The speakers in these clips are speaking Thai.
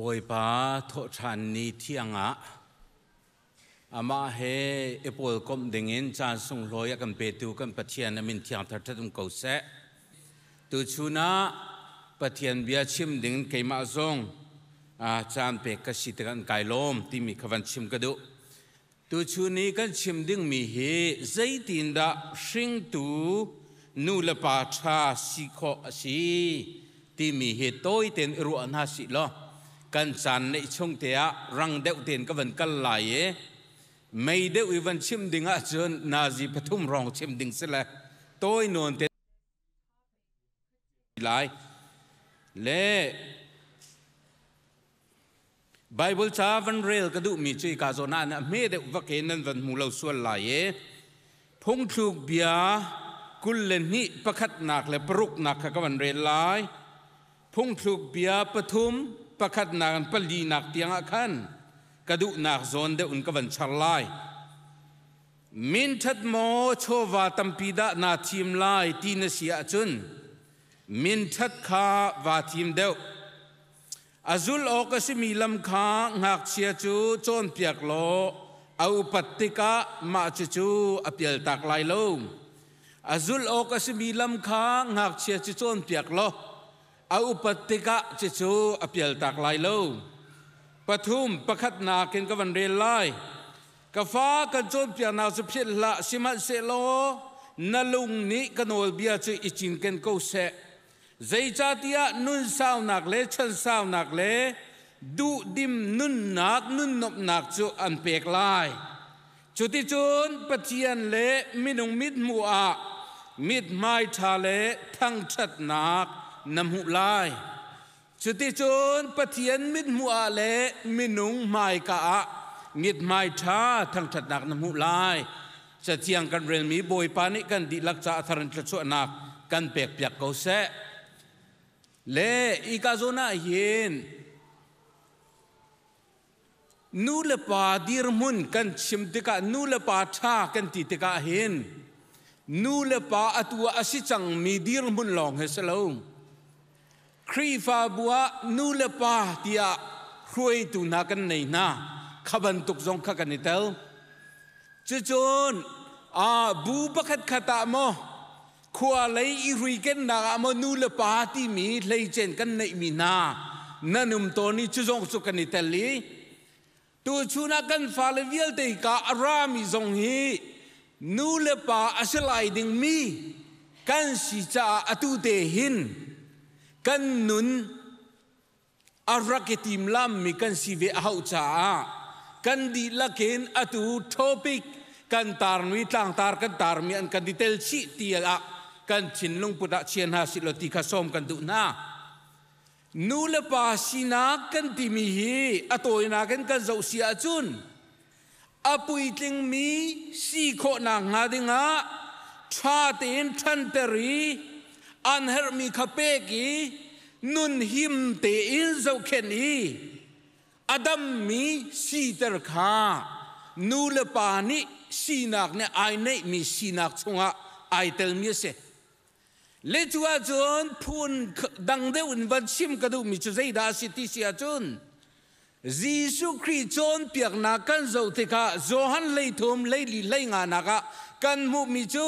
บอยบาทอชันนีเที่งออามาเฮเอปอลกมดึงเงินจานสงลอยกันเปตูกันปะเทียนนมินที่อัตราตุมกอเซตุชูนาปะเทียนเบียชิมดึงเกมาซงอาจานเปกสิตกันไกลลมที่มีขวัญชิมกระดูตุชูนี้กันชิมดึงมีเฮใจตินดาสิงตูนูเลปาชาสิโคสีที่มีเฮต้อยเต็นรัวนาสิลอกันจันในช่วงเตียรังเดวเตียนก็วันกันไหลไม่เดวอีวันชิมดิงอาจนนาจีปทุมรองชิมดิงเสละตัวโนนเตหลายเล่ไบเบิลชาวันเรลก็ดูมีชีกาโซนานะเม่อเดวักเอนันวันมูลาส่วนไหลพงถูกเบียกุลเลนี่ประคัดหนักและปรุกหนักกั็วันเรลไหลพงถูกเบียปทุม pakhat nak an pali nak tiang a khan kadu nak zon de un ka van char lai min that mo chowa tampi da na thim lai ti na sia chun min that kha wa thim deuh azul o ka si mi lam kha ngak sia chu chon piak lo au patika ma chu chu apial tak lai lo azul o ka si mi lam kha ngak sia chu chon piak lo อาอุปติกะจิจูอเปียลตักไลโลปทุมประคัดนากินกวันเรียนไลกฟ้ากันจนเปียนาวสุพิละสิมัเสโลนลุงนี้กนอลเบียจูอิจินเกนโกเซใจจาติยานุนสาวนักเลชันสาวนักเลดูดิมนุนนักนุนนบนักจูอันเปกไลจุดทติจนปะเจียนเลมินุงมิดมัวมิดไม้ทาเลทั้งชัดนักนำหูลายชุดที่จนปะเทียนมิดหัวเละมินุงไม่กะอะิดไม่ท้าทั้งถัดหนักนำหูลาย จะเทียงกันเรียนมีบอยปานิกันดิลักษาธารณชสวนักกันเปียกเปียกเขาเสเลอีกาโซนาเห็นนูเลปาดีรมุนกันชิมติกานูเลปา้ากันติติกาเห็นนูเลปาอตัวอสิจังมีดีรมุนลองเฮสลงครีฟาบัวนูเลปาเดียรวยตุนักันในนาขบันตุกจงขกันนิเตลจุจนอาบูบักัดตามอขวาเลยอีรุยกันนามนูเลปาตีมีเลยเจนกันในมีนานันุมตัวนี้จุจงสุกันนิเตลีตัวชูนักันฟาเลวิลเตกาอารามิจงฮีนูเลปาอัศไลดิงมีกันสิจ้าอตุเตหิน kan nun arakitim lam mi kan si ve hau cha kan di la ken atu topic kan tar nui tlang tar kan tar mi an kan detail chi ti a kan chin lung puta chien ha si lo ti kha som kan du na nu le pa si na kan ti mi hi atoi na kan kan zau si a chun apui tling mi si kho na nga dinga cha ten than teri an her mi kha pe ki nun him te in zo khen i adam mi si ter kha nu le pa ni si nak ne ai nei mi si nak chunga ai tel mi se le chua chon phun dang de un van sim ka du mi chu zai da si ti sia chun Giêsu Christ chon piak na kan zo te kha zo han lei thum lei li lei nga na ka kan mu mi chu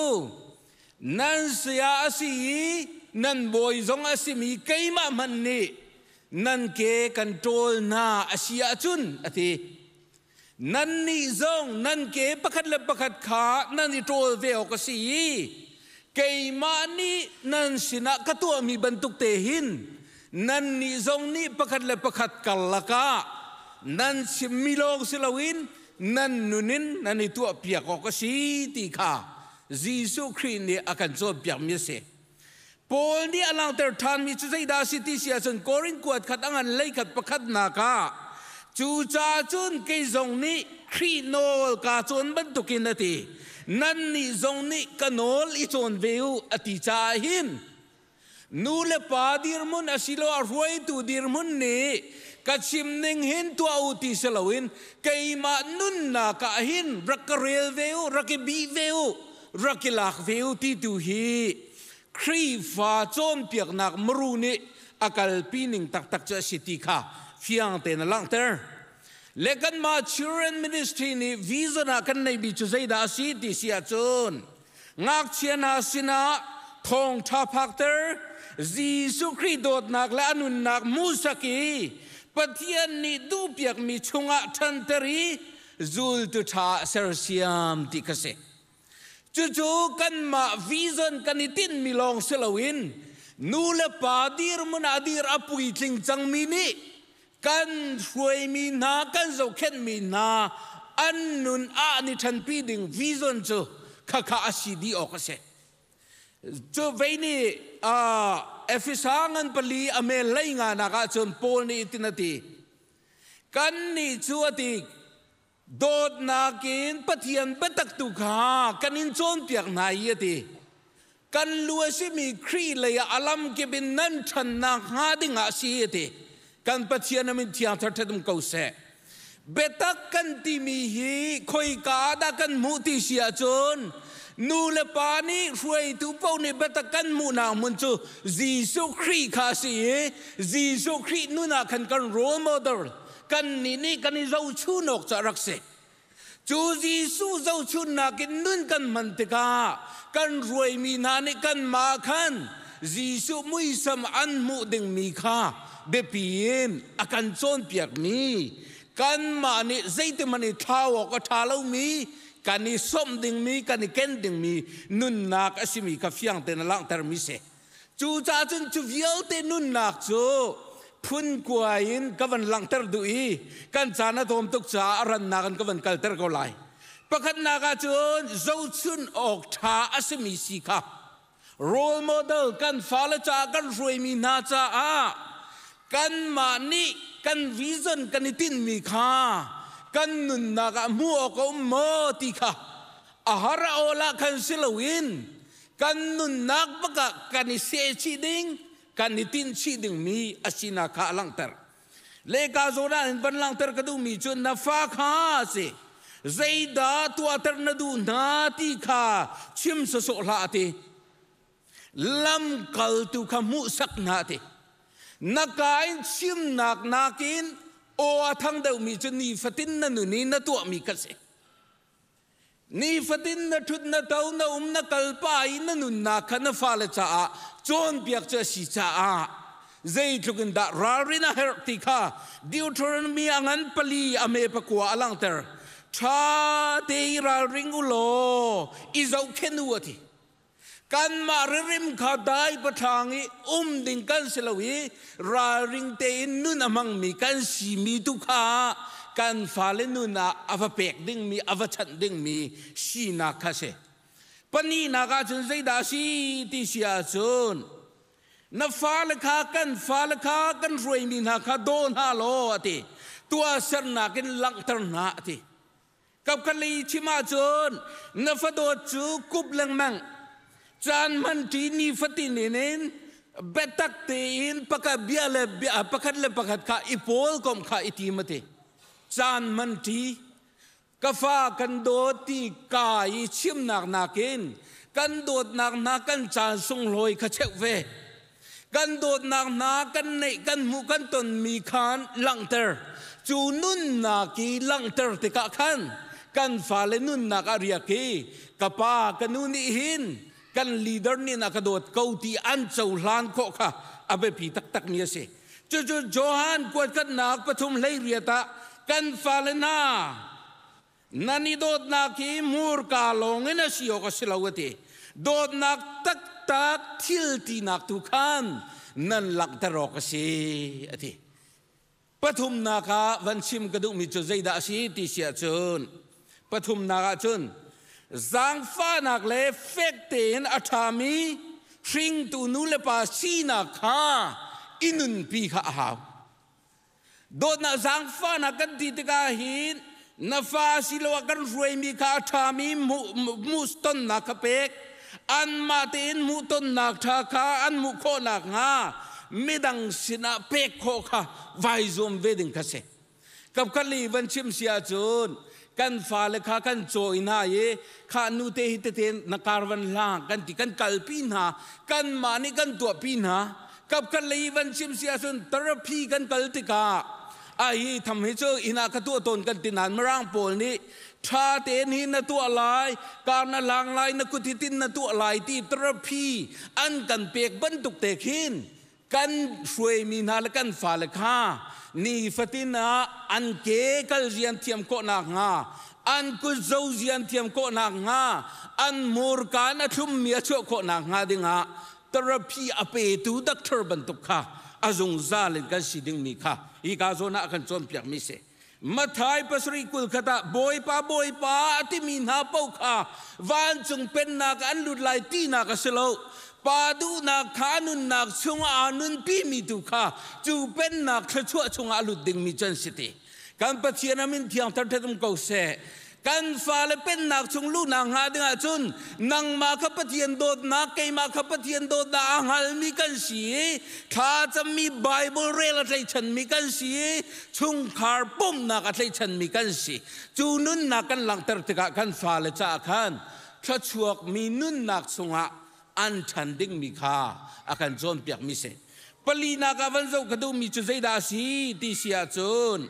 nan sia asi nan boy zong asi mi keima man ni nan ke control na asia chun ati nan ni zong nan ke pakhat le pakhat kha nan ni tol ve ok si keima ni nan sina katua mi bantuk te hin nan ni zong ni pakhat le pakhat kalaka nan similong silawin nan nunin nan itu piak ok si ti kha Jesus Christ ni akan zo biang mi se Paul ni alang ter than mi chu da city sia chun korin kuat khat angan lei khat pakhat na ka chu cha chun ke zong ni khri nol ka chun ban tu kin ati nan ni zong ni kanol i chon veu ati cha hin nu le pa dir mun asilo a ruai tu dir mun ni kachim ning hin tu au ti ke keima nun na ka hin rakarel veu rakibi veu Rockilach veo ti du he. Kri fa zon pier nar mrune a galpining tak tak ja si ka. Fiante na lang ter. Legan ma Turin Ministry ni visa na kan nei bi chuzay da si ti si a zon. Ngak chia na sina thong ta pak ter. Zi su kri dot nak la anun nak musa ki. Patien ni du pier mi chunga tan teri. Zul tu ta ser siam ti kasek. Cucu kan mak vision kan itin milong selawin. Nule padir menadir apui cingcang mini. Kan suai mina kan zoket mina. An nun a ni tan piding vision cu. Kaka asi di okase. Cu vaini uh, efisangan pali amel lainga naka cun pol ni itinati. Kan ni cuatik dod nakin pathian patak tu kha kanin chon piak na ye ti kan lua si mi khri le ya alam ke bin nan than na ha ding a si ye ti kan pathian min thia thar thadum ko se betak kan ti mi hi khoi ka da kan mu ti sia chon nu le pa ni ruai tu po ni betak kan mu na mun chu jisu khri kha si jisu khri nu na kan kan role model cần ni ni kan zo chu nok cha rak se chu ji su zo chu na kin nun cần mình te ka cần ruai mi na ni cần má khăn ji su mui sam an mu ding mi kha để piem akan chon piak mi kan ma ni mình mani thaw ko thalo mi kan ni som ding mi kan ni ken ding mi nun nak asimi ka fiang te na lang tar mi se chu cha chân chu vial te nun nak chu phun qua in các vận lăng tơ đuổi căn cha na thôm tục cha ran na căn các vận cal tơ câu lại bậc pakhat na ka chun zau chun ok tha asmi si kha role model kan fala cha kan roi mi na cha a kan ma ni kan vision kan tin mi kha kan nun na ka mu ko mo ti kha ahara ola kan silawin kan nun nak baka kan se chi đinh kan ni tin chi ding mi asina kha lang tar, le ka zora in ban lang tar ka du mi chu na fa kha se zai da tu atar na du na ti kha chim sa so la ti lam kal tu kha mu sak na ti na kain chim nak in o athang deuh mi chu ni fatin na nu ni na tu mi ka se นี่ฟดินนัทุดนัเตาหน้าอุ้มนักลปาอินนุนนาคันฟ้าเลจ้าจอนเปียกจาสิจ้าเจ้ทุกันดารารินาเฮติกาดิวทรนมีอังันปลีอเมปกัวอลังเตอร์ชาเตราริงุโลอิโซเคนัวทีกันมาเริมขาได้ปะทางอีอุ้มดิงกันสลวีราริงเตนุนอมังมีกันสีมีทุกากันฟาเลนูนาอวเปกดิ่งมีอวชันดิ่งมีสีนาคาเซปนีนากาจนใจดาสีติเสียจนนัฟาลคากันฟาลคากันรวยมีนาคาโดนฮาโลอติตัวสรนากินลังตรนากติกับกะลีชิมาจนนัฟโดจูกุบลังมังจานมันทีนีฟตินินินเบตักเตินปะกะเบียเลเบียปะกัดเลปะกัาอีโพลกอมคาอิติมติจานมันทีกฟ้ากันโดตีกายชิมนักนักเองกันโดดนักนักกันจานสงลอยขเชเวกันโดดนักนักกันเนกันมุกันตนมีคานลังเตอร์จูนุนนักกีลังเตอร์ติกะขันกันฟ้าเลนุนนักอาริยกีกะปากันนุนีหินกันลีดเดอร์นี่นักโดดเกาตีอันเจ้าลานโคค่ะอาเบปีตักตักเมียเสจูจูจอฮันกวดกันนักปฐุมเลยเรียตากันฟาลนานันนี่โดดนาคีมูร์กาลงนะชิโอกสิลาวติโดดนักตักตักทิลตีนักทุกันนั่นหลักตรอสิอติปฐุมนาคาวันชิมกะดุมิจุเจดาสิติเสีนปฐุมนาคาจนสังฟานักเลเฟกเตนอามีิงตนลปาสีนาคาอินนีาา do na zang fa na kan ti ka hin na fa si lo kan ruai mi ka tha mi mu mu ston na ka pe an ma te in mu ton na tha ka an mu kho na nga mi dang si na pe kho ka vai zum veding ka se kap kan li van chim sia chun kan fa le kha kan cho ina ye kha nu te hi te ten na karwan la kan ti kan kal pi na kan ma ni kan tu pi na kap kan li van chim sia chun therapy kan kalti ka อาฮีทำให้เจ้าอินาคตัวตนกันตินานมร่างปนนี้ชาเตนีนตัวลายการนลางลายนกุติตินนตัวลายที่ตรพีอันกันเปียกบรรทุกเตกินกันช่วยมีนาลกันฟาลค้านี่ฟตินาอันเกกัลเจียนเทียมโกนางาอันกุจ้เจียนเทียมโกนางาอันมูรกานะชุมเมียโชโกนางาดิงาตรพีอเปตูดักเทอร์บรรทุกค่ะอาจงาเลนกันสิดงมีค่ะอีกอายซนักการจอมเปียกมิเสมาทายปัสริกุลคตาบอยป้าบอยป้าที่มีนาเป้าค่ะวันจงเป็นนักอันลุดไหลตีนักสโลปาดูนักขานุนนักชงอานุนพี่มีดุค่ะจูเป็นนักชั่วชงอาลุดดิงมีจันสิทธิการปฏเญีนามินทีังทันเทตุมกุเสกันฟ้าเลเป็นนักชงลู่นางหาดึงอาจุนนางมาขับปเทียนโดดนเกยกมาขับปเทียนโดดนาหัลมีกันสีข้าจะมีไบเบิลเรลอะไรฉันมีกันสีชุงคาร์ปุ่มนักอะไรฉันมีกันสีจูนุนนักกันหลังเตรติกะกันฟ้าเลจจอาคันถ้าชวกมีนุนนักสงะอันฉันดิ้งมีค่าอาการจนเปียกมิเสปลีนักวันเจ้ากระดูมีจุดใจดาสีที่เสียจน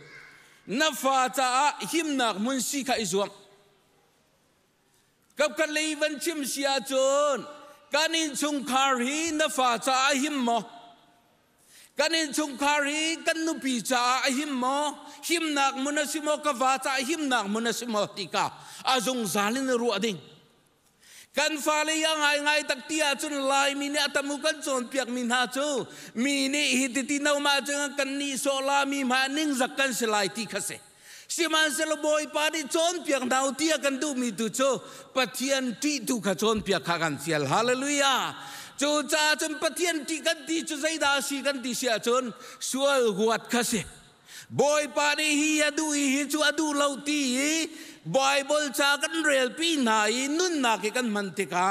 na fa ta a him nak mun si kha izuam kap kan lei van chim sia chon kan in chung khar hi na fa cha a him mo kan in chung khar hi kan nu pi cha a him mo him nak mun si mo ka va cha him nak mun si mo ti ka azung zalin ru ading kan fa yang ai ngai tak tia chun lai mi ne atamu kan chon piak min ha chu mi ni hi ti ti nau ma chang kan ni so la mi ma ning zak kan se lai ti kha si man se lo boy pa ni chon piak dau tia kan du mi tu chu pathian ti tu kha chon piak kha kan sial hallelujah chu cha chun pathian ti kan ti chu zai da si kan ti sia chun suol guat kha boy pani hi adu hi chu adu lo ti bible cha kan rel pi nai nun na ke kan man te ka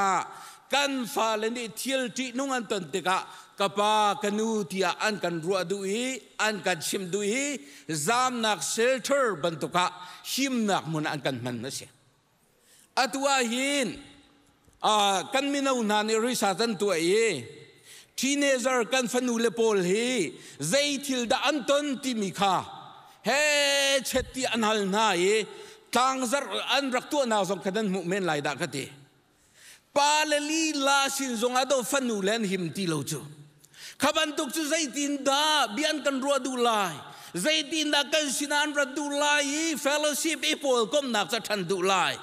kan fa le ni thiel ti nung an ton te ka kapa kanu tia an kan ru adu hi an kan chim du hi zam nak shelter ban to ka him nak mun an kan man na se atwa hin a kan minau na ni ri sa tan tu ai teenager kan fanu le pol hi zai thil da anton ti mi kha he cheti anhal na ye tang zar an rak tu na zong kadan mu men lai da ka ti pa le li la sin zong ado fanu len him ti lo chu khaban tuk chu zai tin da bian kan ru du lai ใจดินักันสินานประตูลายเฟลโลชิปอีโปลก็มนักจะทันดูลาย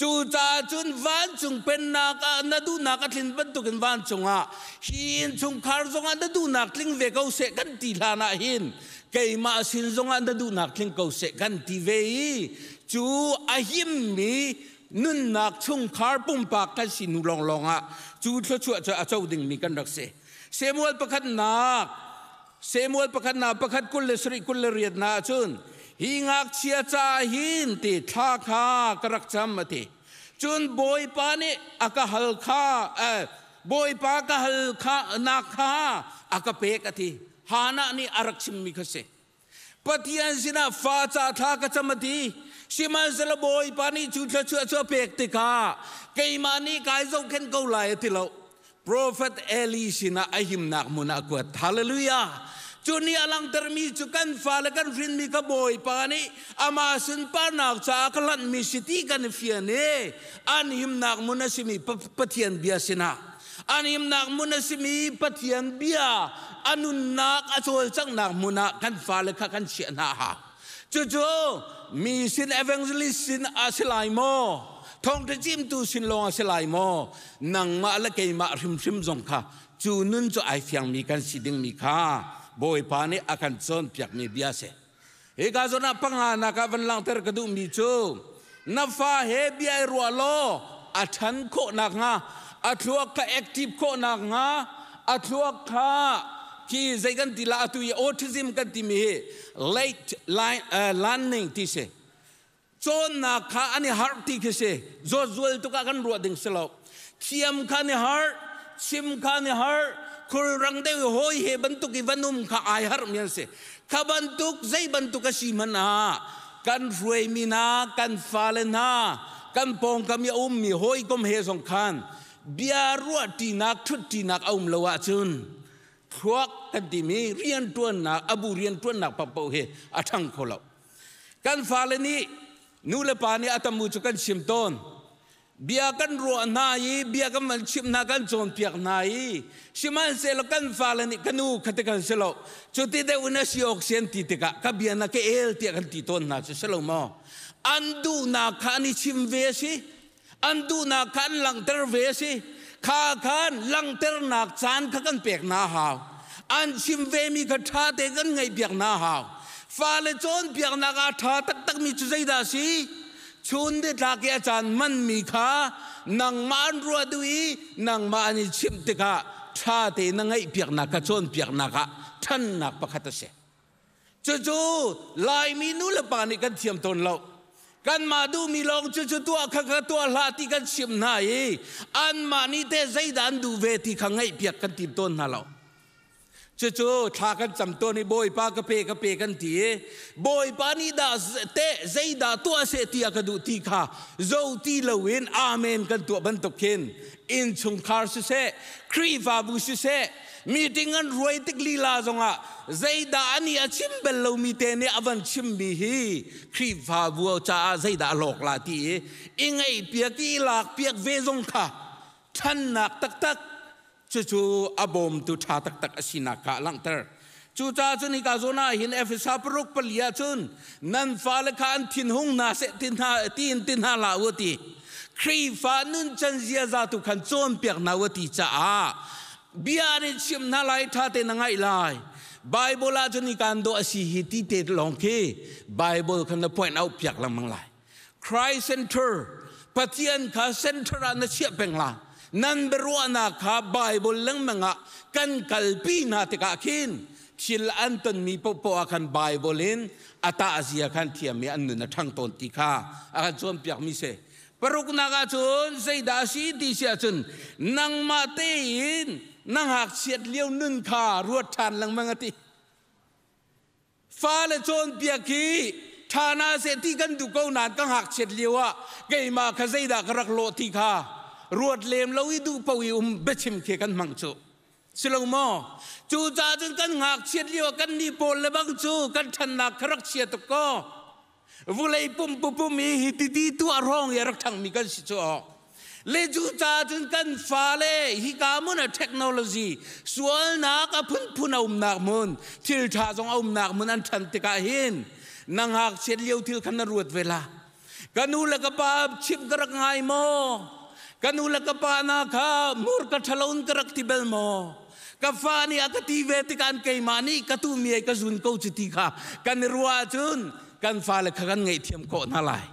จูจ้าจุนวันจุงเป็นนักนัดูนักทิ้งประตูกันวันจงอ่ะหินจุงคาร์จงอัะนัดูนักทิ้งเวก้าเสกันตีลานาหินเกี่ยมอาสินจงอัะนัดูนักทิ้งก้าเสกันตีเวจูอาหิมมีนุ่นนักจุงคาร์ปุ่มปากกันสินุลองลองอ่ะจูชั่วทั่วจะาจ้าดิ่งมีกันรักเสเสมวลประคันนักเซมวลประคันนาประคันกุลเลสริกุลเลเรียดนาจุนหิงักเชียจาหินติท่าคากรักจำมาติจุนบอยปานีอากาฮัลคาเออบอยปากาฮัลคานาคาอากาเปกติฮานานีอารักชิมมิคเซปฏิยันสินาฟ้าจ่าท่ากจำมาติสิมาสละบอยปานี่จุดละชัวชัวเปกติกาเกยมานี่กายเจงเข็นเกาไหลติเรา Prophet Eli sina ahim nak munakuat. Hallelujah. Cuni alang termi cukan falakan fin mi kaboy pa amasin panak saaklan misiti kan fian e. ni nak muna si mi patian biya sina nak muna si mi patian biya anun nak asol sang nak muna kan falaka kan siya na ha Jojo, misin evangelist sin asilay mo. ทองที่จิมตูสินลงสลายมอนังมาละเกมาริมริมจงค่ะจูนุนจะไอเฟียงมีกันสิดิงมีค่ะบอยปานีอาการซนพิียกมีเบียเสเอกาจนะพังหานักวันลังเตอร์กระดุมีจูนับฟ้าเฮเบียรัวโลอัชันโคนักงาอัตลวกแอคทีฟโคนักงาอัตลวกค่ะ ki z จ i g a n ต i l a atu ye autism ม a n timi he late line uh, learning ี่ s e จนนักขาอันนี้ฮาร์ติกิเซจดจวลตุกันรัวดิ้งสลบเทียมขานี่ฮาร์ชิมขานี่ฮาร์คุรังเดวหอยเฮบันตุกิวันุมขาไอฮาร์มีนเซขบันตุกใจบันตุกชิมันนากันรวยมีนากันฟาเลนากันปองกันมีอุ้มมีหอยกมเฮสองขันเบียรัวตีนักทุดตีนักอุ้มละวะจุนทวักกันดีมีเรียนตัวนักอบูเรียนตัวนักปะเปาเฮอัทังโคลากันฟาเลนี้นูเลปานีอาตมูจกันชิมต้นเบียกันรัวนายเบียกันมันชิมนากันจนเปียกนายชิมันเซลกันฟาลนิกันูขัดกันเซลจุดที่เดวันสิออกเสียนติติกะกับเบียนักเอลที่กันติต้นนะเซลมออันดูนาคันชิมเวสิอันดูนาคันลังเตอร์เวสิข้าคันลังเตอร์นักจานขักันเปียกนาหาวอันชิมเวมีกระทาเตกันไงเปียกนาหาว fa le chon biak na ka tha tak tak mi chu zai da si chun de tha ke chan man mi kha nang ma an ru dui nang ma ani chim te ka tha te na ngai biak na ka chon biak na ka than na pakhat se chu chu lai mi nu la pa ni kan thiam ton lo kan ma du mi long chu chu tua kha kha tua la ti kan chim na yi e. an ma ni te zai dan du ve ti kha ngai biak kan tim ton na lo chu chu thà kan cham to ni boy pa ka pe ka pe kan ti boy pa ni da te zai da to se ti ka du ti kha zo ti lo in amen kan tu ban to khin in chung khar su se kri va bu su se meeting an roi tik li la zonga zai da ani a chim bel lo mi te ne avan chim bi hi kri va bu cha zai da lok la ti ingai piak ti lak piak ve zong kha thân nak tak tak chu chu abom tu tha tak tak asina ka lang ter chu cha chu ni ka zona hin f sa pruk palia chun nan fa le khan thin hung na se tin ha tin tin ha la uti khri fa nun chan zia za tu khan chom pek na uti cha a biare chim na lai tha te na ngai lai bible la chu ni kan do asi hi ti te long ke bible khan na point out pek lang mang lai christ center patian ka center an na chia peng lai นั่นเบรัวนัาคาไบเบิลลังมังะกันกัลปีนาติกาคินชิลอันตันมีปุปอคันไบเบิลินอาตาอาเซียคันเทียมีอันนึ่งนะทั้งตนติคาอาจารย์พิปีกมิเซปรุกนักจชนใส่ดาซีดีเซียชนนังมาเตินนังหักเสียดเลี้ยวนึ่งคารวดทานลังมังติฟาเลชนเปียกีท่านาเสตที่กันดูเก้านานก็หักเสียดเลี้ยวอะเกยมาขาเส่ดากรักโลติคารวดเลมเราอดูปวิอุมเบชิมเคกันมังจูสิลงมอจูจ้าจึงกันหักเชียดเลียวกันนี่ปลเลบังจูกันชันนักครักเชียตก็วุเลยปุ่มปุ่มปุ่มมีฮิตดีตัวร้องยารักทังมีกันสิจูเลจูจ้าจึงกันฟ้าเลฮิกามุนเทคโนโลยีส่วนนักพุนพุนเอาหนักมุนทิลชาจงเอาหนักมุนอันชันติกาเห็นนังหักเชียดเลียวทิลคันนรวดเวลากันูละกบาบชิบกระไงมกันูุลกปานาคามูร์กัทลอนกรักติเบลโมกฟานีอากติเวติการเกยมานีกตูมีอกจุนกูจิติกากันรัวจุนกันฟาเลขกันไงเทียมโกนาลาย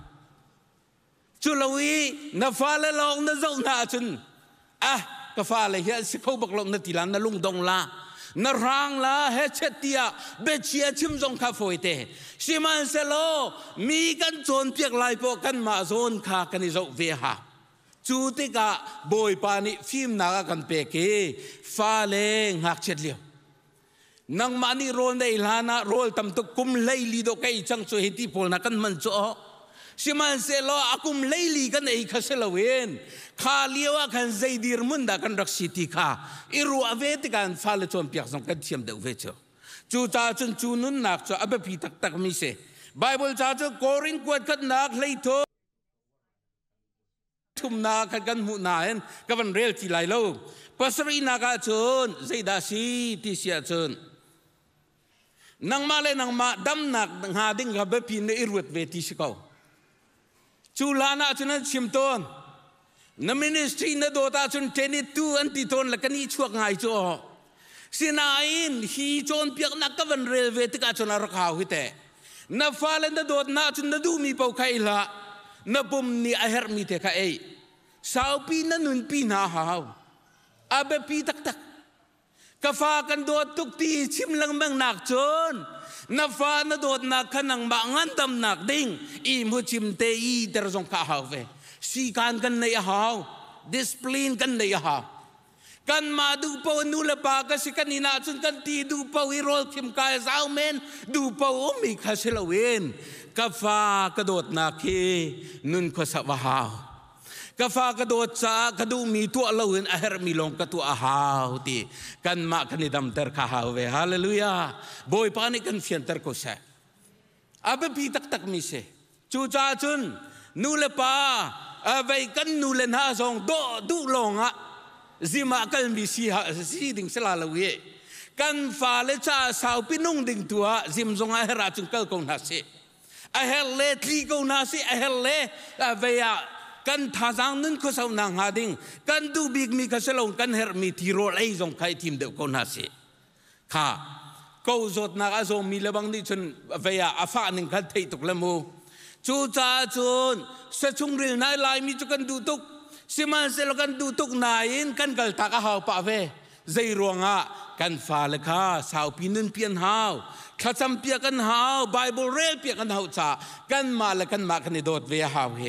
จุลวีนฟาเลลองนเจ้านาจุนอ่ะกฟาเลเฮสิเขาบอกลงนติลานนลุงดงลานรังลาเฮเชติยาเบชียชิมจงคาฟอยเตชิมันเซโลมีกันจนเพียกลายโปกันมาโซนคากันนิจเวหา chu te ka boy pani phim na ka kan pe ke fa le ngak chet liu nang mani rol nei lana rol tam to kum lei li do kai chang chu hiti pol na kan man cho siman se lo akum lei li kan ei kha se lawen kha liwa kan zai dir mun da kan rak siti kha iru ave te kan fa le chom piak song kan thiam de ve cho chu ta chun chu nun nak cho abe pi tak tak mi se bible cha cho korin kwat kat nak lei tho thum na khat kan mu na en ka van rel ti lai lo pastor ina ka chon zeida si ti sia chon nang ma le nang ma dam nak ha ding ga be pin ne irut ve ti si ko chu la na chun chim ton na ministry na do ta chun teni tu an ti ton la kan i chuak ngai cho sinain hi chon piak nak ka van rel ve ti ka chon ar kha hu te na falen da dot na chun da du mi pau khai la na bum ni aher her mi te kha ei Sao pinanun pinahaw. Abe pitaktak. Kafakan doot tukti chim lang mang nakchon. Nafa na doot na kanang maangandam nakding. Imo chim te i terzong kahawve. Sikan kan na yahaw. Discipline kan na yahaw. Kan madu pa nula pa kasi kanina atsun kan ti du pa wirol kim kaya sa amen. Du pa umi kasilawin. Kafa kadot na ki nun ko sa wahaw. ka fa ka do cha ka du mi tu lo in a her mi long ka tu a ha ti kan ma kan idam ter kha ha ve hallelujah boy pani kan fian ter ko sa ab bi tak tak mi se chu cha chun nu le pa a ve kan nu le na song do du long a zima kal mi si ha si ding sala lo ye kan fa le cha sao pi nung ding tua zim zong a hera chung kal kong na se a hel le tri kong na se a hel le a ve ya กันทาทังนั้นก็สาวนางหาดิงกันดูบิกมีกเสลงกันเฮรมีทีโรไลจงใครทีมเดียวกันน่าสิค่ะก็จดนักอาจงมีเลบังนี่จนเวียอาฟ้าหนึ่งกันเทตุกลมูจูจ้าจนเสชุงเรียนนายลายมีจุกันดูตุกสิมันเสลกันดูตุกนายนกันกัลตากหาวปะเวใจรวงอ่ะกันฟาเลค่ะสาวพีนุนเพียนฮาวข้าจำเปียกันฮาวไบเบิลเรลเปียกันฮาวจ้ากันมาเลกันมาคันในโดดเวียหาวเฮ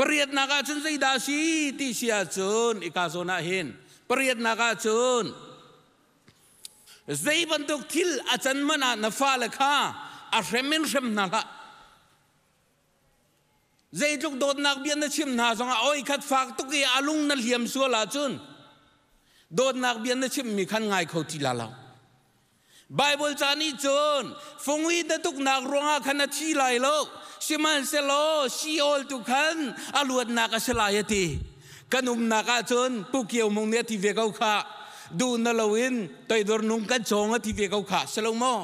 Periyatna ka chun sa idasi ti siya chun ikasona hin. Periyatna ka chun. Zay bantok til achan mana ha? na fala ka ahremin shem na ka. Zay chuk dot nak bian na chim na zonga o ikat faktuk i alung na liyam suwa la chun. Dot nak bian na chim mikhan ngay kauti lalaw. ไบเบิลจานี่จนฟงวีตะตุกนักรวงอาคันชีไลโลกชิมันเซโลชีโอลตุคันอาลวดนักเสลายตีกันุมนักจนปุกเกียวมงเนี่ยทีเวกเอาขาดูนัลวินตอยดอนุงกันจงทีเวกเอาขาเซโลมอ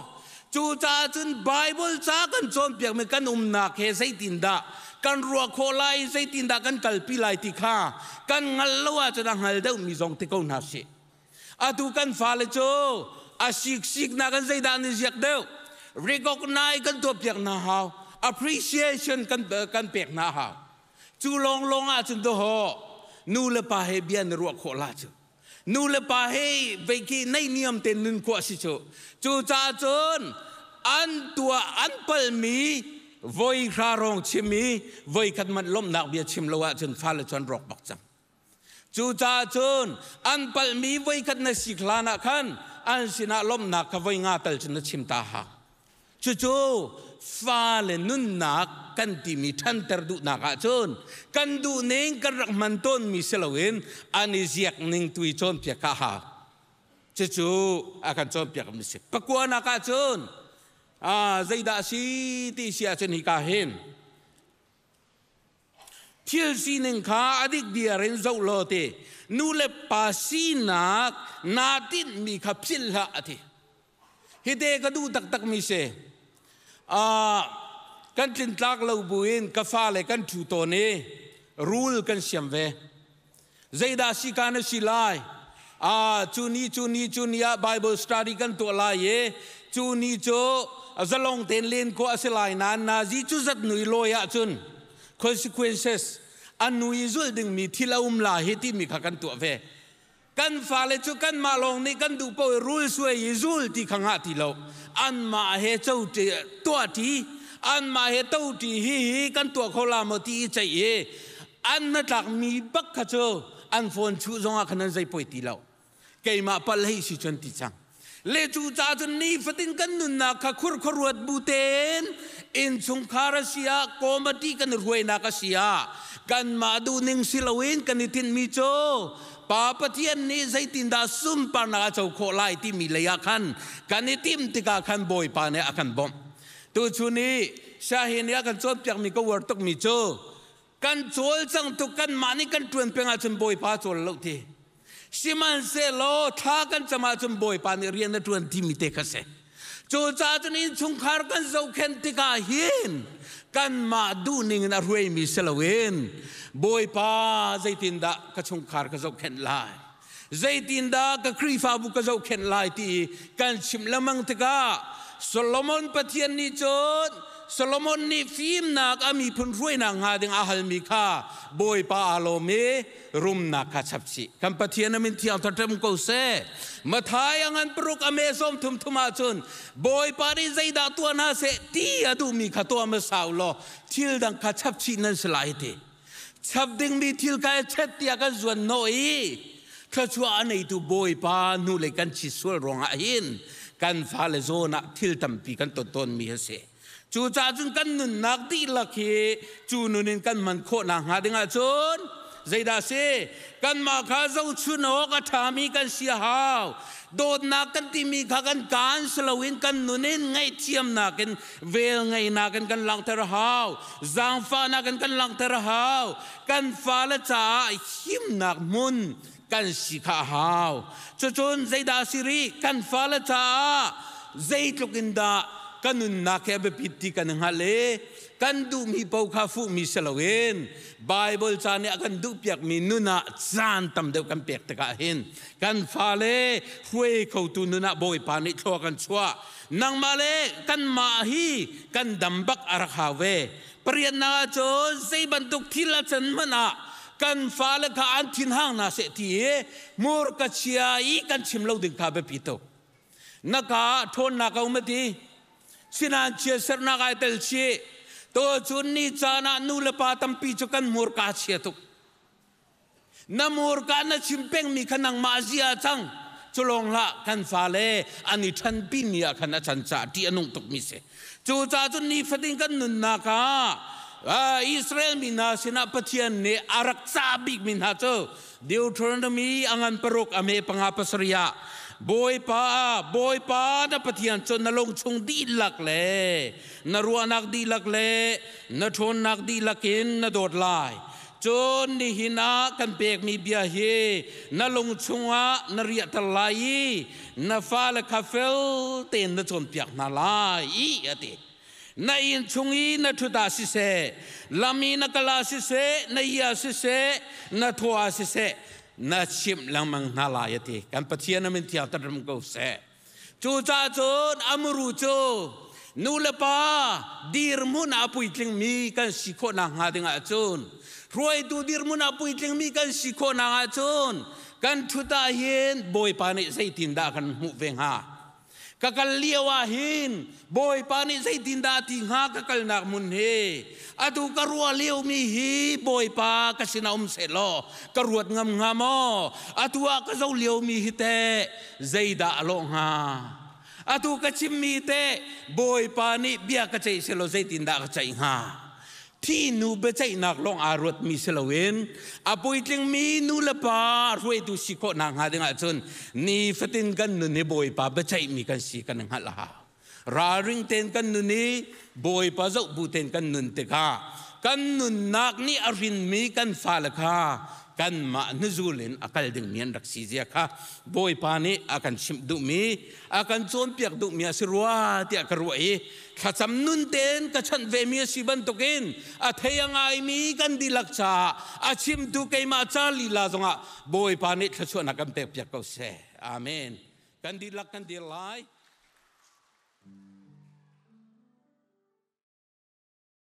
จูจ้าจนไบเบิลจากันจนเปียกมีกันุมนักเฮใสตินดากันรัวโคไลใสตินดากันกัลปีไลติคากันงัลลวาจะดังหัลเดอมีจงติกนาเิอาดูกันฟาเลโจอาศิกสิกนากันใจดานเสียกเดียวรีก็นายกันตัวเปียกนาฮาว appreciation กันเกันเปียกน้าฮาวจูลงลงอาจุนตัวหนูเลปาเฮเบียนรัวโคลาจูนูเลปาเฮไปกินในนิยมเตนนินกว่าสิจูจูจ้าจนอันตัวอันเปิลมีวอยครารองชิมีวอยกันมันล้มหนักเบียชิมละวะจนฟ้าละจนรอกบักจังจูจ้าจนอันเปิลมีวอยกันในสิคลานะคัน Ansi sina lom na ka ngatal nga tal chim ta ha chu chu fa le nun na kan ti mi than ter du na ka chon kan du neng kar rak man ton mi selawin an i ziak ning tui chon pya ka ha chu chu a kan chon pya kam se pa kwa na ka chon a zaida si ti sia chen hi ka si ning kha adik dia ren zau lo te นูเลปาซีนักนาตินมีขับสิลละอธิฮิเดกดูตักตักมีเซอ่ากันจินตักเลวบุญนกฟ้าเลกันถูตัวนี้รูลกันเสียมเวใจดาสิการสิลายอ่าจูนีจูนีจูนีอาไบเบิลสต์ดีกันตัวลายเยจูนีโจจะลงเต็นเลนก็อาศัยนานนาจีจูจัดหนุยลอยอาจุน consequences anui zul ding mi thilaum la hi ti mi kha kan tu ve kan fa le chu kan ma long ni kan du po rule su ye zul ti khanga ti lo an ma he chau ti to ti an ma he to ti hi hi kan tu kho la mo ti chai ye an na tak mi bak kha chu an phone chu zonga khanan zai poi ti lo ke ma pal hei si chon ti chang le chu cha chun ni fatin kan nun na kha khur khuruat bu ten in chung khara sia komati kan ruai na ka sia kan madu ning silawin kan itin mi cho pa patian ni zai tin da sum pa na cho kho lai ti mi le ya khan kan itim ti ka khan boy pa ne akan bom tu chu ni sha hin ya kan chot pyak mi ko wor tok mi cho kan chol chang tu kan mani kan tuen pe nga chun boy pa cho lo ti siman se lo tha kan chama chun boy pa ne rian na tuen ti mi te ka se จจาตนี้ชงคารกันเจ้าแคนติกาหินกันมาดูนิงนารวยมีเสลวินบอยปาใจตินดะกระชงคารกันเจ้าแคนไลใจตินดะกระครีฟาบุกเจ้าแคนไลตีกันชิมละมังติกาโซโลมอนปะเทียนนี้จดโซโลมอนนี่ฟิมนักอามีพูนรวยนางาดิงอาฮัลมิค่าบอยปาอาโลเมรุมนักขับชิคำปะเทียนมินที่เอรทัรมกูเซมาทายังอันปรุกอเมซอมทุมทุมาชนบอยปารีใจดาตัวน่าเสตีอดูมีขัตัวเมสาวโลทิลดังขับชินั่นสลายเตชับดึงมีทิลกายเช็ดตียกันส่วนน้อยข้าชัวอันไหนตัวบอยปานูเลยกันชิสวลรองอินกันฟาเลโซนักทิลตัมปีกันตุนต้นมีเสจูจ้าจึงกันนุนนักดีลักเฮจูนุนินกันมันโคนังหาดิงาจนใจดาเซกันมาข้าเจ้าชุนโอกทามีกันเสียหาวโดดนักกันที่มีข้ากันการสลวินกันนุนินไงเทียมนักกันเวลไงนักกันกันหลังเทระหาวจางฟ้านักกันกันหลังเทระหาวกันฟ้าละจ้าหิมนักมุนกันสิข้าหาวจนจนใจดาสิริกันฟ้าละจ้าใจตุกินดากันนุนนักเอบปิติีกันงัเลกันดูมีเป้าข้าฟุมีสโลเวนไบเบิลจานเนี่ยกันดูเปียกมีนุนะจานตำเดียวกันเปียกตะกะเห็นกันฟาเล่ควยเขาตุนุนกบอยปานิทัวกันชัวนางมาเลกันมาฮีกันดัมบักอาราคาเวเปลี่ยนนาจจสซบรรทุกทิละจันมนากันฟ้าและกาอันทินห้างนาเสตีมูร์กัจยาอีกันชิมเลาดึงคาเบปิโตนักาทนนักเอาเม่ที 지난 지에서 나가야 될지 또 주니 자나 눈을 받던 비적한 무엇같이에도 나 무엇가나 진뱅 미카낭 마지야 장 졸롱라 간사레 아니 천비니야 가나 잔자 뒤에 농독 미세 조자 주니 푸딩간 눈나가 아 이스라엘 민나시나 파티안네 아락사빅 민하죠 데오트로노미 앙안 파록 아메 팡하파스리야 บอยป้าบอยป้าดับพัทยันชนนรงชงดีลักเล่นรัวนักดีลักเล่นชนนักดีลักเองนโดดไล่จนนิหินาคันเปกมีเบียเฮนรงชงอานเรียตลายนฟ้าลคาเฟลเต็นนชนเปียกนาลายอีอติในชงอีนทุดาสิเสลามีนักลาสิเสในยาสิเสนทัวสิเสนาชิมลังมังนาลายติกันปะเทียนมินเทียตรมกูเสจูจ้าจนอมรูจูนูเลปาดีรมุนอปุยจึงมีกันสิโคนังหาดึงอาจนรวยดูดีรมุนอปุยจึงมีกันสิโคนังาจนกันทุตาเห็นบอยปานิใส่ตินดากันมุเวงหา kakal liawa hin boy pani zai tinda ti nga kakal nak mun he atu karua leo mi hi boy pa kasina um selo karuat ngam ngamo atua kazau leo mi hi te zai da lo nga atu kachim mi te boy pani bia kachai selo zai tinda kachai nga ที่นูเบใจนักลงอารมณ์มิสลาินอปุยติงมีนูเลปารวยดูสิโคนางหาดงาจนนี่ฟตินกันนุนบอยปาเบใจมีกันสีกันงาลาราริงเตนกันนุนีบอยปาจบุเตนกันนุนติกากันนุนนักนี่อรินมีกันฟาลคา kan ma nuzulin akal ding mian rak sizia ka boi pani akan sim du mi akan chon piak du mi asirwa ti akarwa e khacham nun ten ka chan ve mi si ban tokin a theyang ai mi kan dilak cha a sim du ke ma cha li la zonga boy pani thachu kam pe piak ko se amen kan dilak kan dilai